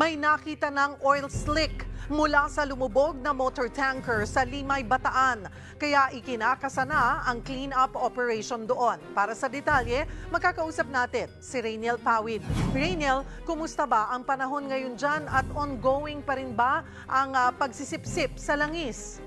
May nakita ng oil slick mula sa lumubog na motor tanker sa Limay, Bataan. Kaya ikinakasana ang clean-up operation doon. Para sa detalye, magkakausap natin si Rainiel Pawid. Rainiel, kumusta ba ang panahon ngayon dyan at ongoing pa rin ba ang uh, pagsisipsip sa langis?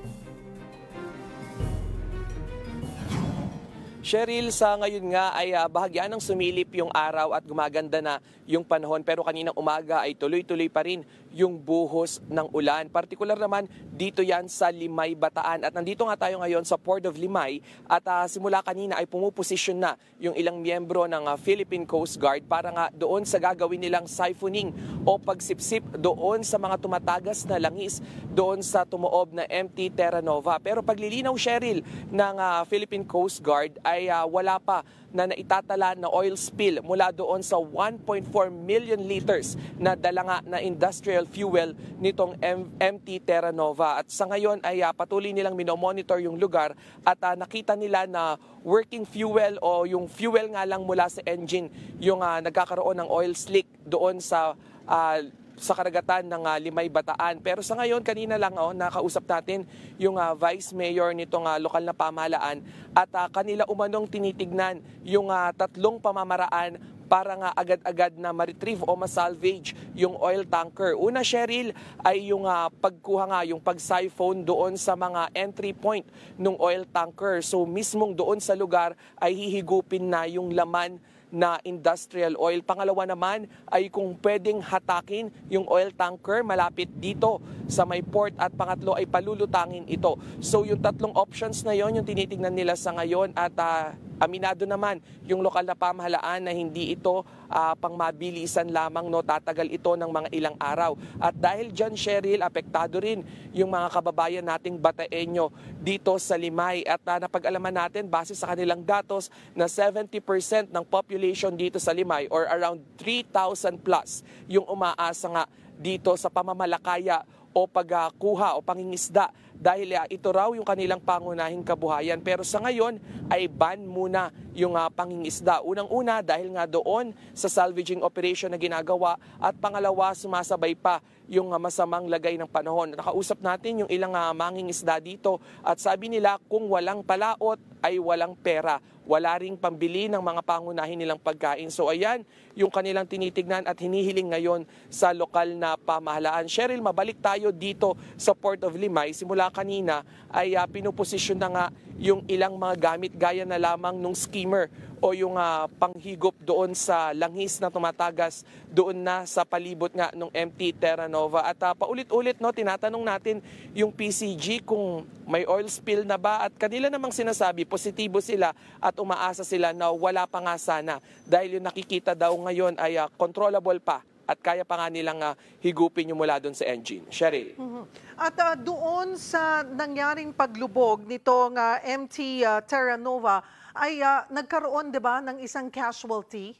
Cheryl, sa ngayon nga ay uh, ah, bahagyan ng sumilip yung araw at gumaganda na yung panahon pero kaninang umaga ay tuloy-tuloy pa rin yung buhos ng ulan. Partikular naman dito yan sa Limay, Bataan. At nandito nga tayo ngayon sa Port of Limay at uh, simula kanina ay pumuposisyon na yung ilang miyembro ng uh, Philippine Coast Guard para nga doon sa gagawin nilang siphoning o pagsipsip doon sa mga tumatagas na langis doon sa tumuob na MT Terra Nova. Pero paglilinaw, Cheryl, ng uh, Philippine Coast Guard ay uh, wala pa na naitatala na oil spill mula doon sa 1.4 million liters na dalanga na industrial fuel, fuel nitong MT Terra Nova. At sa ngayon ay uh, patuloy nilang minomonitor yung lugar at uh, nakita nila na working fuel o yung fuel nga lang mula sa engine yung uh, nagkakaroon ng oil slick doon sa uh, sa karagatan ng uh, Limay Bataan. Pero sa ngayon, kanina lang oh, nakausap natin yung uh, vice mayor nitong uh, lokal na pamahalaan at uh, kanila umanong tinitignan yung uh, tatlong pamamaraan para nga agad-agad na ma-retrieve o ma-salvage yung oil tanker. Una, Cheryl, ay yung uh, pagkuha nga, yung pag siphon doon sa mga entry point ng oil tanker. So mismong doon sa lugar ay hihigupin na yung laman na industrial oil. Pangalawa naman ay kung pwedeng hatakin yung oil tanker malapit dito sa may port at pangatlo ay palulutangin ito. So yung tatlong options na yon yung tinitingnan nila sa ngayon at uh, Aminado naman yung lokal na pamahalaan na hindi ito uh, pangmabilisan lamang no tatagal ito ng mga ilang araw. At dahil dyan Cheryl, apektado rin yung mga kababayan nating Bataenyo dito sa Limay at uh, napag-alaman natin base sa kanilang datos na 70% ng population dito sa Limay or around 3,000 plus yung umaasa nga dito sa pamamalakaya o pagkuha o pangingisda dahil uh, ito raw yung kanilang pangunahing kabuhayan. Pero sa ngayon ay ban muna yung ah, pangingisda. Unang-una dahil nga doon sa salvaging operation na ginagawa at pangalawa sumasabay pa yung ah, masamang lagay ng panahon. Nakausap natin yung ilang mangingisda dito at sabi nila kung walang palaot ay walang pera. Wala ring pambili ng mga pangunahin nilang pagkain. So ayan yung kanilang tinitignan at hinihiling ngayon sa lokal na pamahalaan. Cheryl, mabalik tayo dito sa Port of Limay. Simula nga kanina ay uh, pinuposisyon na nga yung ilang mga gamit gaya na lamang nung skimmer o yung uh, panghigop doon sa langis na tumatagas doon na sa palibot nga ng MT Terra Nova. At uh, paulit-ulit no, tinatanong natin yung PCG kung may oil spill na ba at kanila namang sinasabi positibo sila at umaasa sila na wala pa nga sana dahil yung nakikita daw ngayon ay uh, controllable pa at kaya pa nga nilang uh, higupin yung mula doon sa engine. Cheryl. Mm -hmm. At uh, doon sa nangyaring paglubog nitong uh, ah, MT uh, Terra Nova ay uh, nagkaroon 'di ba ng isang casualty?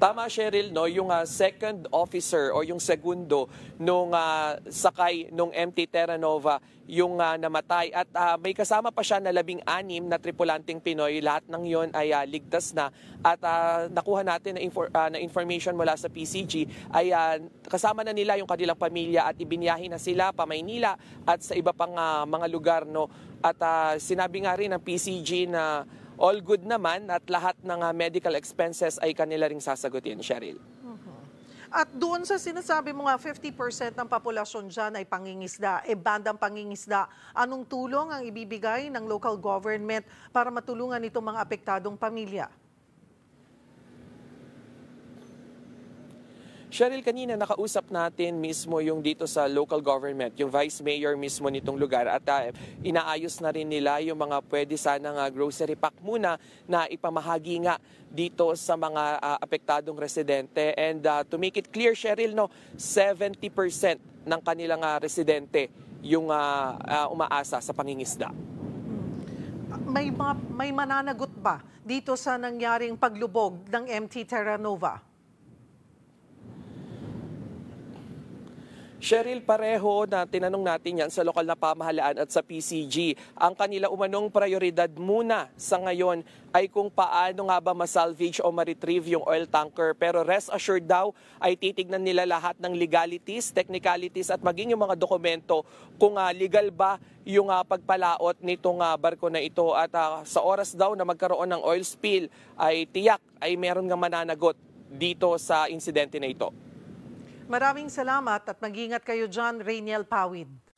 Tama, Cheryl, no? yung uh, second officer o yung segundo nung uh, sakay nung MT Terra Nova yung uh, namatay at uh, may kasama pa siya na labing anim na tripulanteng Pinoy. Lahat ng yon ay uh, ligtas na at uh, nakuha natin na, infor- uh, na information mula sa PCG ay uh, kasama na nila yung kanilang pamilya at ibinyahi na sila pa Maynila at sa iba pang uh, mga lugar no at uh, sinabi nga rin ng PCG na all good naman at lahat ng ah, medical expenses ay kanila ring sasagutin, Cheryl. Mm-hmm. At doon sa sinasabi mo nga 50% ng populasyon dyan ay pangingisda, e bandang pangingisda. Anong tulong ang ibibigay ng local government para matulungan itong mga apektadong pamilya? Cheryl, kanina nakausap natin mismo yung dito sa local government, yung vice mayor mismo nitong lugar at uh, inaayos na rin nila yung mga pwede sana nga grocery pack muna na ipamahagi nga dito sa mga uh, apektadong residente. And uh, to make it clear, Cheryl, no, 70% ng kanilang uh, residente yung uh, uh, umaasa sa pangingisda. May, ma- may mananagot ba dito sa nangyaring paglubog ng MT Terra Nova? Cheryl Pareho na tinanong natin yan sa lokal na pamahalaan at sa PCG. Ang kanila umanong prioridad muna sa ngayon ay kung paano nga ba masalvage o ma-retrieve yung oil tanker. Pero rest assured daw ay titignan nila lahat ng legalities, technicalities at maging yung mga dokumento kung uh, legal ba yung uh, pagpalaot nitong uh, barko na ito. At uh, sa oras daw na magkaroon ng oil spill ay tiyak ay meron nga mananagot dito sa insidente na ito. Maraming salamat at mag-ingat kayo John Rainiel Pawid.